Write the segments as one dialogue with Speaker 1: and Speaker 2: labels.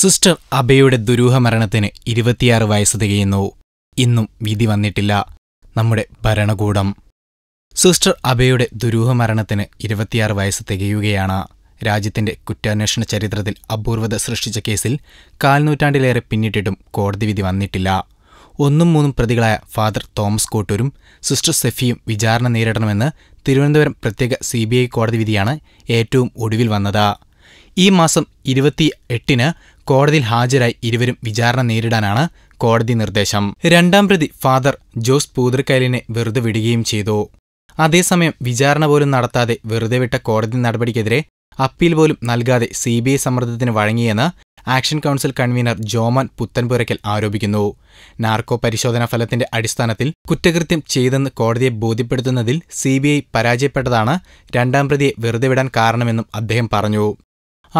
Speaker 1: sister അബയുടെ ദുരൂഹ മരണത്തിന് ഇരുപത്തിയാറ് വയസ്സ് തികയുന്നു ഇന്നും വിധി വന്നിട്ടില്ല നമ്മുടെ ഭരണകൂടം സിസ്റ്റർ അബയുടെ ദുരൂഹ മരണത്തിന് ഇരുപത്തിയാറ് വയസ്സ് തികയുകയാണ് രാജ്യത്തിന്റെ കുറ്റാന്വേഷണ ചരിത്രത്തിൽ അപൂർവത സൃഷ്ടിച്ച കേസിൽ കാൽനൂറ്റാണ്ടിലേറെ പിന്നിട്ടിട്ടും കോടതി വിധി വന്നിട്ടില്ല ഒന്നും മൂന്നും പ്രതികളായ ഫാദർ തോമസ് കോട്ടൂരും സിസ്റ്റർ സെഫിയും വിചാരണ നേരിടണമെന്ന് തിരുവനന്തപുരം പ്രത്യേക സി ബി ഐ കോടതി വിധിയാണ് ഏറ്റവും ഒടുവിൽ വന്നത് ഈ മാസം ഇരുപത്തി എട്ടിന് കോടതിയിൽ ഹാജരായി ഇരുവരും വിചാരണ നേരിടാനാണ് കോടതി നിർദ്ദേശം രണ്ടാം പ്രതി ഫാദർ ജോസ് പൂതൃക്കയലിനെ വെറുതെ വിടുകയും ചെയ്തു അതേസമയം വിചാരണ പോലും നടത്താതെ വെറുതെ വിട്ട കോടതി നടപടിക്കെതിരെ അപ്പീൽ പോലും നൽകാതെ സി ബി ഐ സമ്മർദ്ദത്തിന് വഴങ്ങിയെന്ന് action council convener Joman Puthenpurackal ആരോപിക്കുന്നു നാർക്കോ പരിശോധനാ ഫലത്തിന്റെ അടിസ്ഥാനത്തിൽ കുറ്റകൃത്യം ചെയ്തെന്ന് കോടതിയെ ബോധ്യപ്പെടുത്തുന്നതിൽ സി പരാജയപ്പെട്ടതാണ് രണ്ടാം പ്രതിയെ വെറുതെ വിടാൻ കാരണമെന്നും അദ്ദേഹം പറഞ്ഞു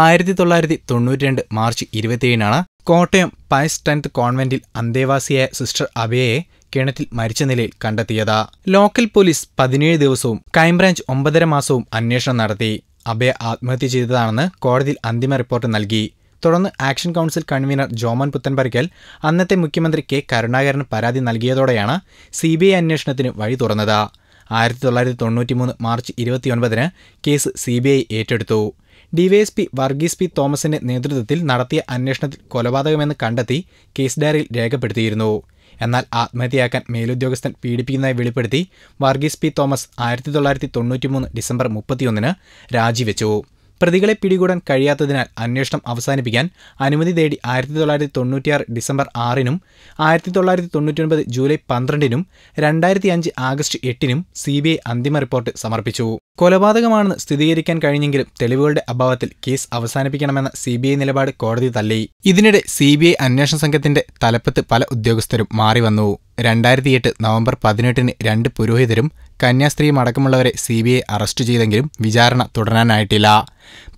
Speaker 1: ആയിരത്തി തൊള്ളായിരത്തി തൊണ്ണൂറ്റി രണ്ട് മാർച്ച് ഇരുപത്തിയേഴിനാണ് കോട്ടയം പൈസ് ടെൻത്ത് കോൺവെന്റിൽ അന്തേവാസിയായ സിസ്റ്റർ അബയെ കിണറ്റിൽ മരിച്ച നിലയിൽ കണ്ടെത്തിയത് ലോക്കൽ പോലീസ് പതിനേഴ് ദിവസവും ക്രൈംബ്രാഞ്ച് ഒമ്പതര മാസവും അന്വേഷണം നടത്തി അബയെ ആത്മഹത്യ ചെയ്തതാണെന്ന് കോടതിയിൽ അന്തിമ റിപ്പോർട്ട് നൽകി തുടർന്ന് action council convener Joman Puthenpurackal അന്നത്തെ മുഖ്യമന്ത്രി കെ കരുണാകരൻ പരാതി നൽകിയതോടെയാണ് സി ബി ഐ അന്വേഷണത്തിന് വഴി തുറന്നത് ആയിരത്തി തൊള്ളായിരത്തി തൊണ്ണൂറ്റി മൂന്ന് മാർച്ച് ഇരുപത്തിയൊൻപതിന് കേസ് സി ബി ഐ ഏറ്റെടുത്തു ഡിവൈഎസ്പി വർഗീസ് പി തോമസിന്റെ നേതൃത്വത്തിൽ നടത്തിയ അന്വേഷണത്തിൽ കൊലപാതകമെന്ന് കണ്ടെത്തി കേസ് ഡയറിയിൽ രേഖപ്പെടുത്തിയിരുന്നു എന്നാൽ ആത്മഹത്യയാക്കാൻ മേലുദ്യോഗസ്ഥൻ പീഡിപ്പിക്കുന്നതായി വെളിപ്പെടുത്തി വർഗീസ് പി തോമസ് ആയിരത്തി തൊള്ളായിരത്തി മൂന്ന് ഡിസംബർ മുപ്പത്തിയൊന്നിന് രാജിവെച്ചു പ്രതികളെ പിടികൂടാൻ കഴിയാത്തതിനാൽ അന്വേഷണം അവസാനിപ്പിക്കാൻ അനുമതി തേടി ആയിരത്തി തൊള്ളായിരത്തി തൊണ്ണൂറ്റിയാറ് ഡിസംബർ ആറിനും ആയിരത്തി തൊള്ളായിരത്തി തൊണ്ണൂറ്റൊൻപത് ജൂലൈ പന്ത്രണ്ടിനും രണ്ടായിരത്തി അഞ്ച് ആഗസ്റ്റ് എട്ടിനും സി ബി ഐ അന്തിമ റിപ്പോർട്ട് സമർപ്പിച്ചു കൊലപാതകമാണെന്ന് സ്ഥിരീകരിക്കാൻ കഴിഞ്ഞെങ്കിലും തെളിവുകളുടെ അഭാവത്തിൽ കേസ് അവസാനിപ്പിക്കണമെന്ന സി ബി ഐ നിലപാട് കോടതി തള്ളി ഇതിനിടെ സി ബി ഐ അന്വേഷണ സംഘത്തിന്റെ തലപ്പത്ത് പല ഉദ്യോഗസ്ഥരും മാറി വന്നു എട്ട് നവംബർ പതിനെട്ടിന് രണ്ട് പുരോഹിതരും കന്യാസ്ത്രീയും അടക്കമുള്ളവരെ സി ബി ഐ അറസ്റ്റ് ചെയ്തെങ്കിലും വിചാരണ തുടരാനായിട്ടില്ല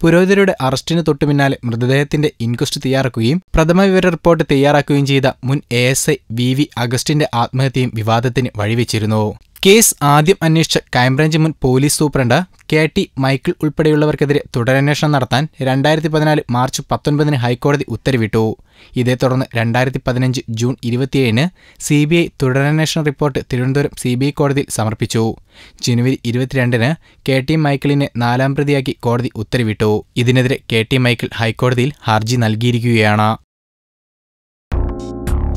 Speaker 1: പുരോഹിതരുടെ അറസ്റ്റിന് തൊട്ടുപിന്നാലെ മൃതദേഹത്തിന്റെ ഇൻക്വസ്റ്റ് തയ്യാറാക്കുകയും പ്രഥമ വിവര റിപ്പോർട്ട് തയ്യാറാക്കുകയും ചെയ്ത മുൻ A S I V V അഗസ്റ്റിന്റെ ആത്മഹത്യയും വിവാദത്തിന് വഴിവെച്ചിരുന്നു കേസ് ആദ്യം അന്വേഷിച്ച ക്രൈംബ്രാഞ്ച് മുൻ police superintendent K T Michael ഉൾപ്പെടെയുള്ളവർക്കെതിരെ തുടരന്വേഷണം നടത്താൻ രണ്ടായിരത്തി പതിനാല് മാർച്ച് പത്തൊൻപതിന് ഹൈക്കോടതി ഉത്തരവിട്ടു ഇതേ തുടർന്ന് രണ്ടായിരത്തി പതിനഞ്ച് ജൂൺ ഇരുപത്തിയേഴിന് സി ബി ഐ തുടരന്വേഷണ report Thiruvananthapuram C B I കോടതിയിൽ സമർപ്പിച്ചു ജനുവരി ഇരുപത്തിരണ്ടിന് കെ ടി മൈക്കിളിനെ നാലാം പ്രതിയാക്കി കോടതി ഉത്തരവിട്ടു ഇതിനെതിരെ കെ ടി മൈക്കിൾ ഹൈക്കോടതിയിൽ ഹർജി നൽകിയിരിക്കുകയാണ്